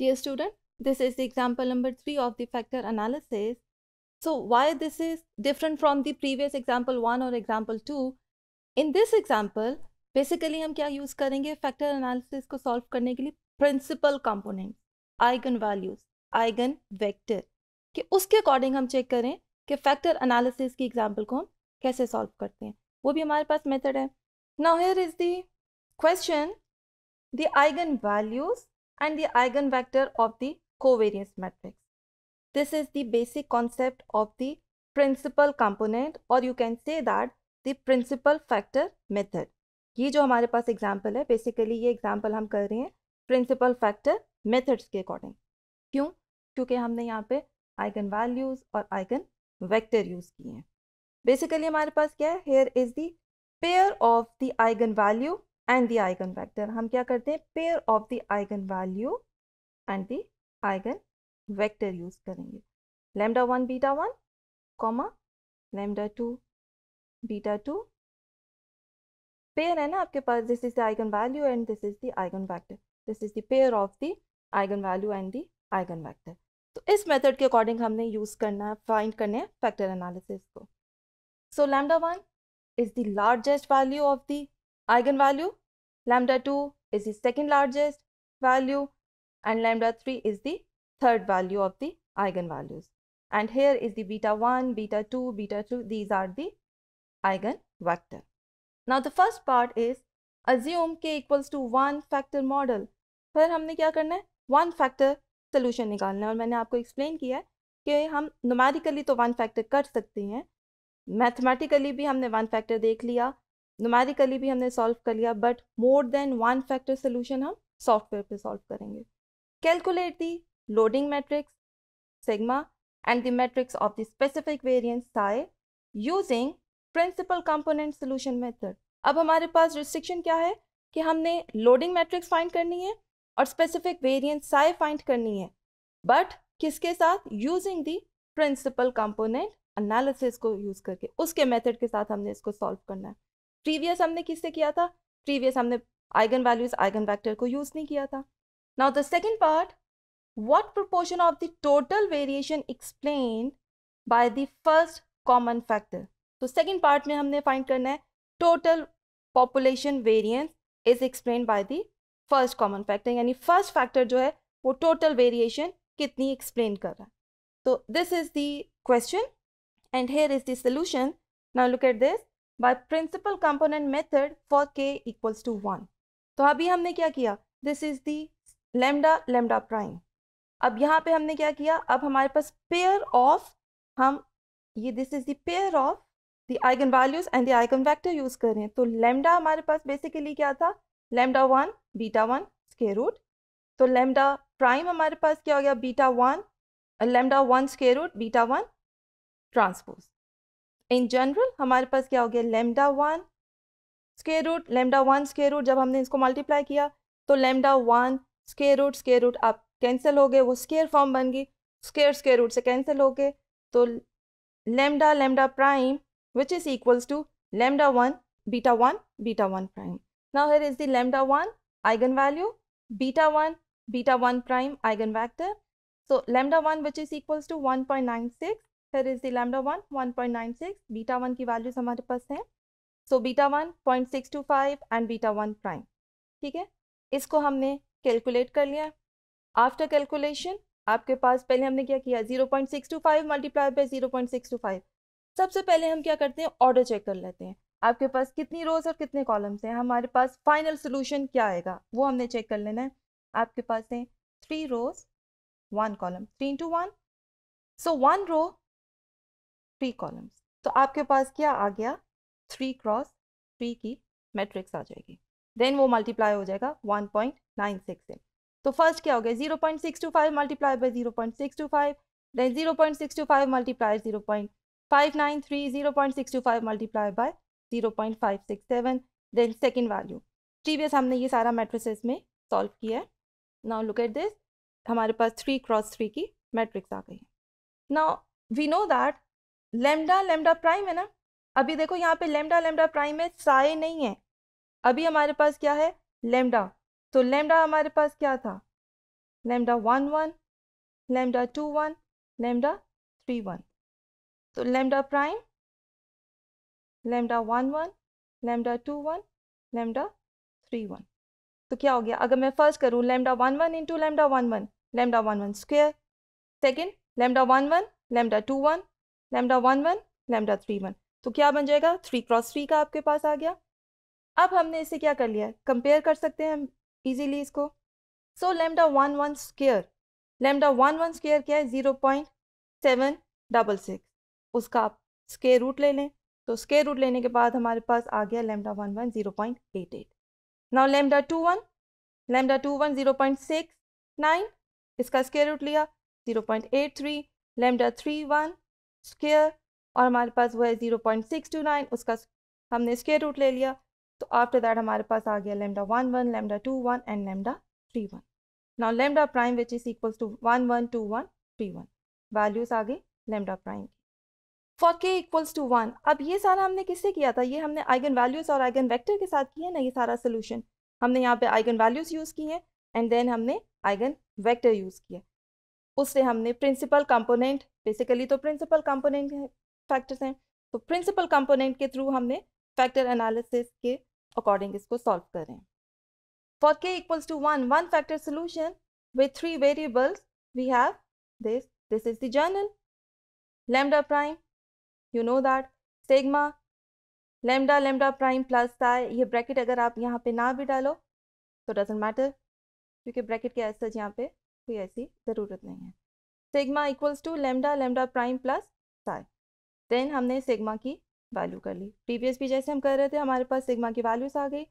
Dear student, this is the example number 3 of the factor analysis. So why this is different from the previous example 1 or example 2? In this example, basically हम क्या use करेंगे factor analysis को solve करने के लिए principal component eigen values eigen vector कि उसके according हम चेक करें कि फैक्टर एनालिसिस की एग्जांपल को हम कैसे सॉल्व करते हैं वो भी हमारे पास मेथड है now here is the question the eigen values and the eigenvector of the covariance matrix. This is the basic concept of the principal component or you can say that the principal factor method. ये जो हमारे पास example है basically ये example हम कर रहे हैं principal factor methods के according. क्यों क्योंकि हमने यहाँ पे आइगन वैल्यूज़ और आइगन वेक्टर यूज़ किए हैं बेसिकली हमारे पास क्या है here is the pair of the eigen value and the eigen vector हम क्या करते हैं pair of the eigen value and the eigen vector use करेंगे lambda one beta one comma lambda two beta two pair है ना आपके पास this is the eigen value and this is the eigen vector this is the pair of the eigen value and the eigen vector तो इस method के according हमने use करना है फाइंड करने हैं फैक्टर एनालिसिस को so lambda one is the largest value of the eigenvalue lambda 2 is the second largest value and lambda 3 is the third value of the eigenvalues and here is the beta 1 beta 2 beta 3 these are the eigen vector now the first part is assume k equals to one factor model फिर हमने क्या करना है one factor solution निकालना है और मैंने आपको एक्सप्लेन किया है कि हम नोमेरिकली तो वन फैक्टर कर सकते हैं मैथमेटिकली भी हमने वन फैक्टर देख लिया नुमेरिकली भी हमने सॉल्व कर लिया but more than one factor solution हम सॉफ्टवेयर पे सॉल्व करेंगे calculate the loading matrix sigma and the matrix of the specific variance psi using principal component solution method अब हमारे पास रिस्ट्रिक्शन क्या है कि हमने लोडिंग मैट्रिक्स फाइंड करनी है और स्पेसिफिक वेरियंस साय फाइंड करनी है बट किसके साथ using the principal component analysis को यूज करके उसके मेथड के साथ हमने इसको सॉल्व करना है प्रीवियस हमने किससे किया था प्रीवियस हमने आइगन वैल्यूज आइगन वैक्टर को यूज नहीं किया था now the second part what proportion of the total variation explain by the first common factor तो सेकेंड पार्ट में हमने फाइंड करना है total population variance is explain by the first common factor यानी फर्स्ट फैक्टर जो है वो total variation कितनी एक्सप्लेन कर रहा है तो this is the question and here is the solution now look at this by principal component method for k equals to one तो अभी हमने क्या किया this is the lambda lambda prime अब यहाँ पे हमने क्या किया अब हमारे पास पेयर ऑफ हम ये this is there of the eigen values and the eigen vector use कर रहे हैं तो लेमडा हमारे पास बेसिकली क्या था lambda one beta one square root तो लेमडा प्राइम हमारे पास क्या हो गया beta one lambda one square root beta one transpose in general हमारे पास क्या हो गया lambda one square root lambda one square root जब हमने इसको मल्टीप्लाई किया तो lambda one square root square root आप कैंसिल हो गए वो स्केयर फॉर्म बन गई स्केयर स्केयर रूट से कैंसिल हो गए तो lambda lambda prime which is equals to one beta one beta one prime beta here is 1 lambda one eigen value beta one beta one prime eigen vector so lambda one which is equals to one point nine six फिर is the lambda one one point nine six beta one की values हमारे पास हैं so beta one point six two five and beta one prime ठीक है इसको हमने calculate कर लिया आफ्टर कैलकुलेशन आपके पास पहले हमने क्या किया zero point six two five multiply by zero point six two five सबसे पहले हम क्या करते हैं ऑर्डर चेक कर लेते हैं आपके पास कितनी रोज और कितने कॉलम्स हैं हमारे पास फाइनल सोल्यूशन क्या आएगा वो हमने चेक कर लेना है आपके पास हैं three rows one column three into one so one row three columns तो आपके पास क्या आ गया थ्री क्रॉस थ्री की मैट्रिक्स आ जाएगी देन वो मल्टीप्लाई हो जाएगा वन पॉइंट नाइन सिक्स से तो फर्स्ट क्या हो गया zero point six two five multiply by zero point six two five then zero point six two five multiply zero point five nine three zero point six two five multiply by zero point five six seven then second value previous हमने ये सारा matrices में solve किया है now look at this हमारे पास three cross three की matrix आ गई है now we know that lambda lambda prime है ना अभी देखो यहाँ पे लेमडा लेमडा प्राइम है साए नहीं है अभी हमारे पास क्या है लेमडा तो लेमडा हमारे पास क्या था lambda one one lambda two one lambda three one तो lambda prime lambda one one lambda two one lambda three one तो क्या हो गया अगर मैं फर्स्ट करूँ lambda one one into lambda one one lambda one one square second lambda one one lambda two one lambda one one lambda three one तो क्या बन जाएगा थ्री क्रॉस थ्री का आपके पास आ गया अब हमने इसे क्या कर लिया कंपेयर कर सकते हैं हम ईजीली इसको so lambda one one square lambda one one square क्या है zero point seven double six उसका आप स्केयर रूट ले लें तो स्केयर रूट लेने के बाद हमारे पास आ गया lambda one one zero point eight eight now lambda two one lambda two one zero point six nine इसका स्केयर रूट लिया zero point eight three lambda three one square और हमारे पास वो है zero point six two nine उसका हमने square root ले लिया तो आफ्टर दैट हमारे पास आ गया lambda one one lambda two one and lambda three one now lambda prime which is equals to one one two one three one values आ गई लेमडा प्राइम की for k equals to one अब ये सारा हमने किससे किया था ये हमने आइगन वैल्यूज़ और आइगन वैक्टर के साथ किया ना ये सारा सोल्यूशन हमने यहाँ पे आइगन वैल्यूज़ यूज़ किए एंड देन हमने आइगन वैक्टर यूज़ किया उससे हमने प्रिंसिपल कंपोनेंट बेसिकली तो प्रिंसिपल कंपोनेंट फैक्टर्स हैं तो प्रिंसिपल कंपोनेंट के थ्रू हमने फैक्टर एनालिसिस के अकॉर्डिंग इसको सॉल्व करें for k equals to one one factor solution with three variables we have this this is the general lambda prime you know that sigma lambda lambda prime plus psi ये bracket अगर आप यहाँ पे ना भी डालो तो डजेंट मैटर क्योंकि ब्रैकेट के एज सच यहाँ पे कोई ऐसी ज़रूरत नहीं है sigma equals to lambda lambda prime plus psi then हमने सिग्मा की वैल्यू कर ली प्रीवियस भी जैसे हम कर रहे थे हमारे पास सिग्मा की वैल्यूज आ गई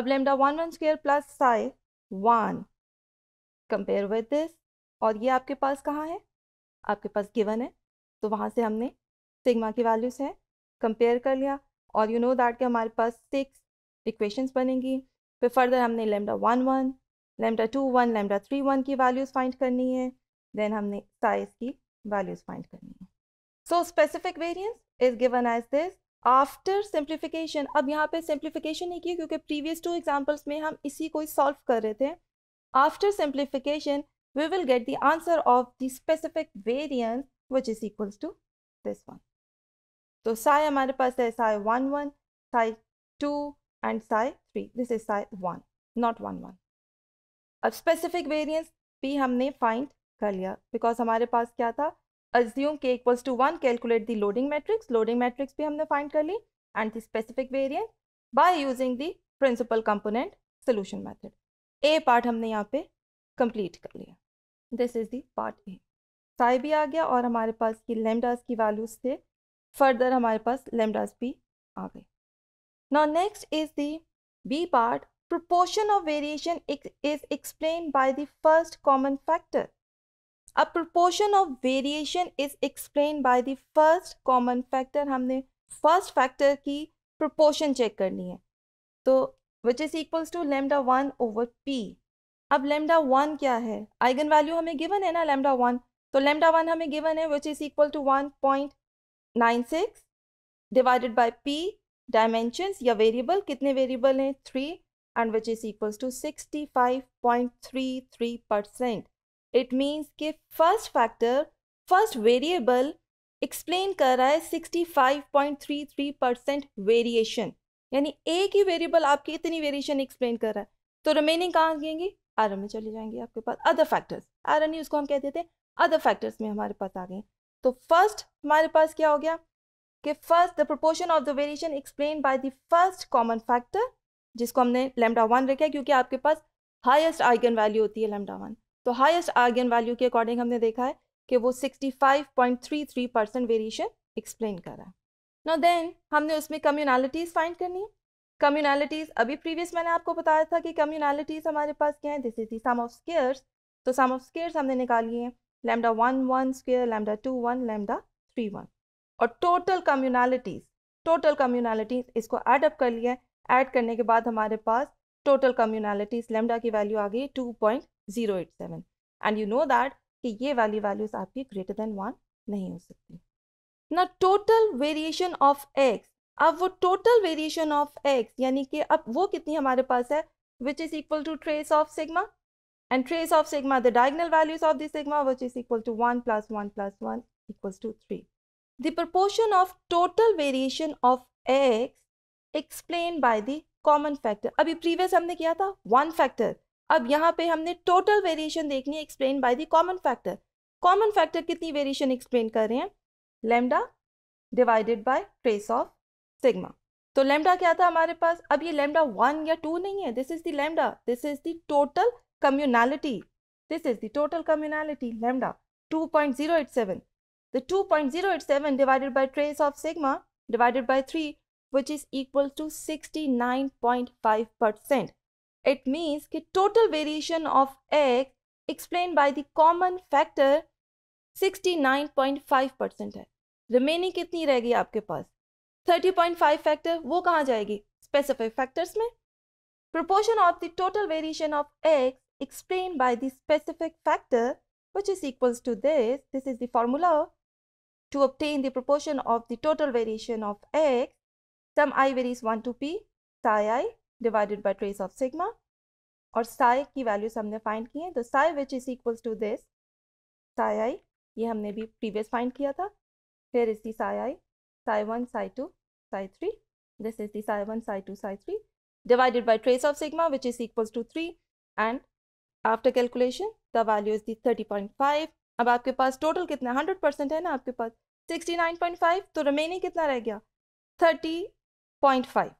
अब lambda one one square plus psi one compare with this और ये आपके पास कहाँ है आपके पास गिवन है तो वहाँ से हमने सिग्मा की वैल्यूज है कंपेयर कर लिया और यू नो दैट के हमारे पास सिक्स इक्वेशंस बनेंगी फिर फर्दर हमने lambda one one lambda two one lambda three one की वैल्यूज़ फाइंड करनी है देन हमने साइज की वैल्यूज फाइंड करनी है so specific variance is given as this after simplification अब यहाँ पे सिंप्लीफिकेशन नहीं किया क्योंकि प्रीवियस टू एग्जाम्पल्स में हम इसी को ही सॉल्व कर रहे थे after simplification we will get the answer of the specific variance which is equals to this one तो साय हमारे पास है psi one one psi two and psi three this is psi one not one one अब specific variance भी हमने find कर लिया because हमारे पास क्या था assume k equals to one calculate the loading matrix loading matrix भी हमने फाइंड कर ली and the specific variant by using the principal component solution method A part हमने यहाँ पे कंप्लीट कर लिया this is the part A psi भी आ गया और हमारे पास की लेमडास की वैल्यूज़ थे फर्दर हमारे पास लेमडास भी आ गए now next is the B part proportion of variation is explain by the first common factor uh proportion of variation is explain by the first common factor हमने फर्स्ट फैक्टर की proportion check करनी है तो which is equals to lambda one over P अब lambda one क्या है eigen value हमें given है ना लेमडा वन तो लेमडा वन हमें गिवन है which is equal to one point nine six divided by P dimensions या वेरिएबल कितने वेरिएबल हैं three and which is equals to sixty five point three three percent it means के first factor first variable explain कर रहा है 65.33 percent variation यानी एक ही variable आपकी इतनी वेरिएशन एक्सप्लेन कर रहा है तो रिमेनिंग कहाँ गएंगी आर में चले जाएंगे आपके पास अदर फैक्टर्स आर एन उसको हम कहते हैं अदर फैक्टर्स में हमारे पास आ गए तो फर्स्ट हमारे पास क्या हो गया कि first the proportion of the variation explain by the first common factor जिसको हमने लेमडा वन रखा है क्योंकि आपके पास हाईएस्ट आइगन वैल्यू होती है लेमडा वन तो हाईएस्ट आर्गन वैल्यू के अकॉर्डिंग हमने देखा है कि वो 65.33 परसेंट वेरिएशन एक्सप्लेन कर रहा है नो देन हमने उसमें कम्यूनैलिटीज़ फाइंड करनी है कम्यूनैलिटीज़ अभी प्रीवियस मैंने आपको बताया था कि कम्यूनैलिटीज़ हमारे पास क्या है this is the sum of squares तो सम ऑफ स्केयर्स हमने निकाली है lambda one one square lambda two one lambda three one और टोटल कम्यूनैलिटीज़ टोटल कम्यूनैलिटीज़ इसको एडअप कर लिया है एड करने के बाद हमारे पास टोटल कम्यूनैलिटीज़ लेमडा की वैल्यू आ गई two point zero eight seven and you know that कि ये वाली वैल्यूज आपकी ग्रेटर देन वन नहीं हो सकती ना टोटल वेरिएशन ऑफ एक्स अब वो टोटल वेरिएशन ऑफ एक्स यानी कि अब वो कितनी हमारे पास है which is equal to trace of sigma and trace of sigma the diagonal values of the sigma which is equal to 1 plus 1 plus 1 equals to 3 the proportion of total variation of x explained by the common factor abhi previous humne kiya tha one factor अब यहाँ पे हमने total variation देखनी है explain by the common factor common factor कितनी variation explain कर रहे हैं lambda divided by trace of sigma तो लेमडा क्या था हमारे पास अब ये लेमडा वन या टू नहीं है this is the lambda this is the total communality this is the total communality lambda two the 2.087 divided by trace of sigma which is equal to sixty nine point five percent It means कि total variation of x explained by the common factor 69.5 percent remaining. Remaining कितनी रह गई आपके पास 30.5 factor. वो कहाँ जाएगी specific factors में proportion of the total variation of x explained by the specific factor which is equals to this this is the formula to obtain the proportion of the total variation of x some i varies 1 to p psi i divided by trace of sigma और psi की values हमने find की हैं तो psi which is equals to this psi i ये हमने भी previous find किया था फिर इसी psi i psi one psi two psi three this is psi one psi two psi three divided by trace of sigma which is equals to three and after calculation the value is the thirty point five अब आपके पास total कितना hundred percent है ना आपके पास sixty nine point five तो remaining कितना रह गया थर्टी पॉइंट फाइव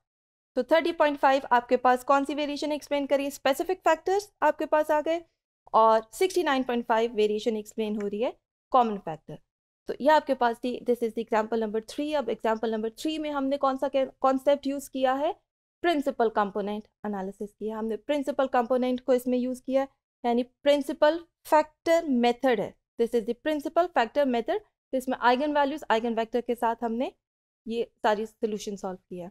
तो 30.5 आपके पास कौन सी वेरिएशन एक्सप्लेन करी स्पेसिफिक फैक्टर्स आपके पास आ गए और 69.5 वेरिएशन एक्सप्लेन हो रही है कॉमन फैक्टर तो ये आपके पास थी this is the example number three अब एग्जाम्पल नंबर थ्री में हमने कौन सा कॉन्सेप्ट यूज़ किया है प्रिंसिपल कंपोनेंट एनालिसिस किया हमने प्रिंसिपल कंपोनेंट को इसमें यूज़ किया यानी प्रिंसिपल फैक्टर मेथड है this is the principal factor method इसमें आइगन वैल्यूज आइगन वैक्टर के साथ हमने ये सारी सोल्यूशन सॉल्व किया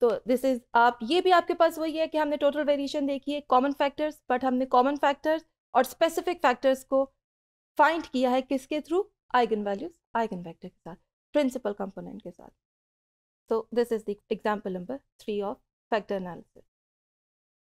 तो दिस इज आप ये भी आपके पास वही है कि हमने टोटल वेरिएशन देखी है कॉमन फैक्टर्स बट हमने कॉमन फैक्टर्स और स्पेसिफिक फैक्टर्स को फाइंड किया है किसके through eigen values eigen factor के साथ प्रिंसिपल कंपोनेंट के साथ तो this is the example number three of factor analysis